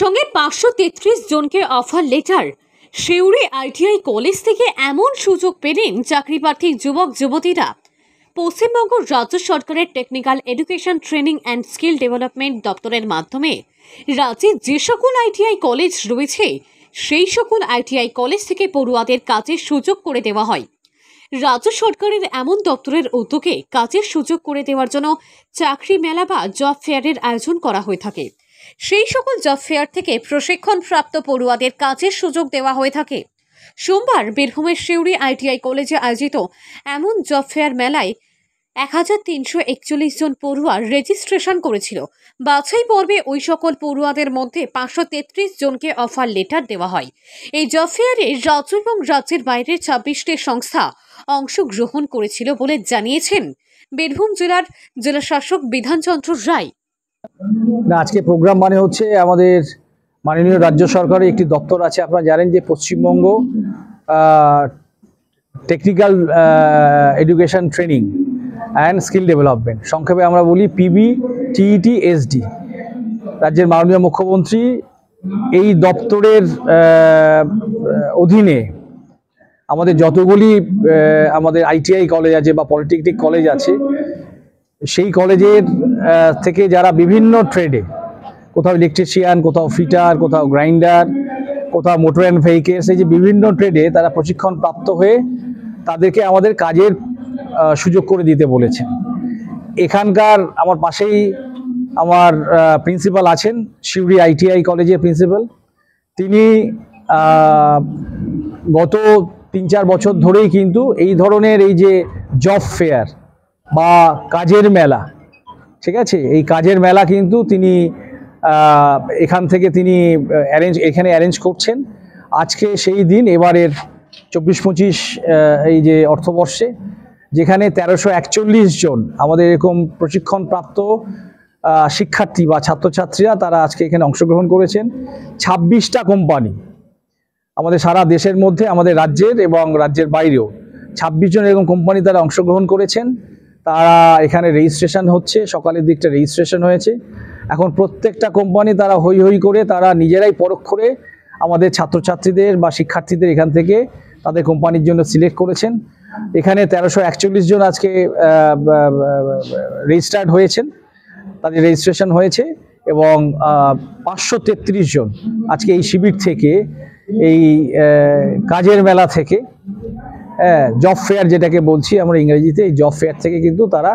সঙ্গে পাঁচশো তেত্রিশ জনকে offer letter Suri ITI college থেকে এমন সুযোগ পেলেন চাকরিপ্রার্থী যুবক যুবতীরা পশ্চিমবঙ্গ রাজ্য সরকারের technical education training and skill development দপ্তরের মাধ্যমে রাজ্যে যে সকল আইটিআই কলেজ রয়েছে সেই সকল আইটিআই কলেজ থেকে পড়ুয়াদের কাজের সুযোগ করে দেওয়া হয় রাজ্য সরকারের এমন দপ্তরের উদ্যোগে কাজের সুযোগ করে দেওয়ার জন্য চাকরি মেলা বা জব ফেয়ারের আয়োজন করা হয়ে থাকে সেই সকল জব ফেয়ার থেকে প্রশিক্ষণপ্রাপ্ত পড়ুয়াদের কাজের সুযোগ দেওয়া হয়ে থাকে সোমবার বীরভূমের সিউড়ি আইটিআই কলেজে আয়োজিত এমন জব ফেয়ার মেলায় এক হাজার তিনশো একচল্লিশ জন পড়ুয়ার রেজিস্ট্রেশন করেছিল বাছাই পর্বে ওই সকল পড়ুয়াদের মধ্যে পাঁচশো তেত্রিশ জনকে অফার লেটার দেওয়া হয় এই জব ফেয়ারে রাজ্য এবং রাজ্যের বাইরের ছাব্বিশটি সংস্থা অংশগ্রহণ করেছিল বলে জানিয়েছেন বীরভূম জেলার জেলাশাসক বিধানচন্দ্র রায় না আজকে প্রোগ্রাম মানে হচ্ছে আমাদের মাননীয় রাজ্য সরকারের একটি দপ্তর আছে আপনারা জানেন যে পশ্চিমবঙ্গ technical education training and skill development সংক্ষেপে আমরা বলি পিবি টিইটি এসডি রাজ্যের মাননীয় মুখ্যমন্ত্রী এই দপ্তরের অধীনে আমাদের যতগুলি আমাদের আইটিআই কলেজ আছে বা পলিটেকনিক কলেজ আছে সেই কলেজের থেকে যারা বিভিন্ন ট্রেডে কোথাও ইলেকট্রিশিয়ান কোথাও ফিটার কোথাও গ্রাইন্ডার কোথাও মোটর অ্যান্ড ভেহিকেলস এই যে বিভিন্ন ট্রেডে তারা প্রশিক্ষণ প্রাপ্ত হয়ে তাদেরকে আমাদের কাজের সুযোগ করে দিতে বলেছেন এখানকার আমার পাশেই আমার প্রিন্সিপাল আছেন শিউরি আইটিআই কলেজের প্রিন্সিপাল তিনি গত তিন চার বছর ধরেই কিন্তু এই ধরনের এই যে জব ফেয়ার বা কাজের মেলা ঠিক আছে এই কাজের মেলা কিন্তু তিনি এখান থেকে তিনি অ্যারেঞ্জ এখানে অ্যারেঞ্জ করছেন আজকে সেই দিন এবারের চব্বিশ পঁচিশ এই যে অর্থবর্ষে যেখানে তেরোশো একচল্লিশ জন আমাদের এরকম প্রশিক্ষণপ্রাপ্ত শিক্ষার্থী বা ছাত্রছাত্রীরা তারা আজকে এখানে অংশগ্রহণ করেছেন ছাব্বিশটা কোম্পানি আমাদের সারা দেশের মধ্যে আমাদের রাজ্যের এবং রাজ্যের বাইরেও ছাব্বিশ জন এরকম কোম্পানি তারা অংশগ্রহণ করেছেন তারা এখানে রেজিস্ট্রেশন হচ্ছে সকালের দিকটা রেজিস্ট্রেশন হয়েছে এখন প্রত্যেকটা কোম্পানি তারা হই হই করে তারা নিজেরাই পরখ করে আমাদের ছাত্রছাত্রীদের বা শিক্ষার্থীদের এখান থেকে তাদের কোম্পানির জন্য সিলেক্ট করেছেন এখানে তেরোশো একচল্লিশ জন আজকে রেজিস্টার্ড হয়েছেন তাদের রেজিস্ট্রেশন হয়েছে এবং পাঁচশো জন আজকে এই শিবির থেকে এই কাজের মেলা থেকে জব হ্যাঁ, ফেয়ার যেটাকে বলছি আমরা ইংরেজিতে এই জব ফেয়ার থেকে কিন্তু তারা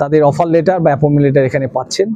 তাদের অফার লেটার বা অ্যাপয়েন্টমেন্ট লেটার এখানে পাচ্ছেন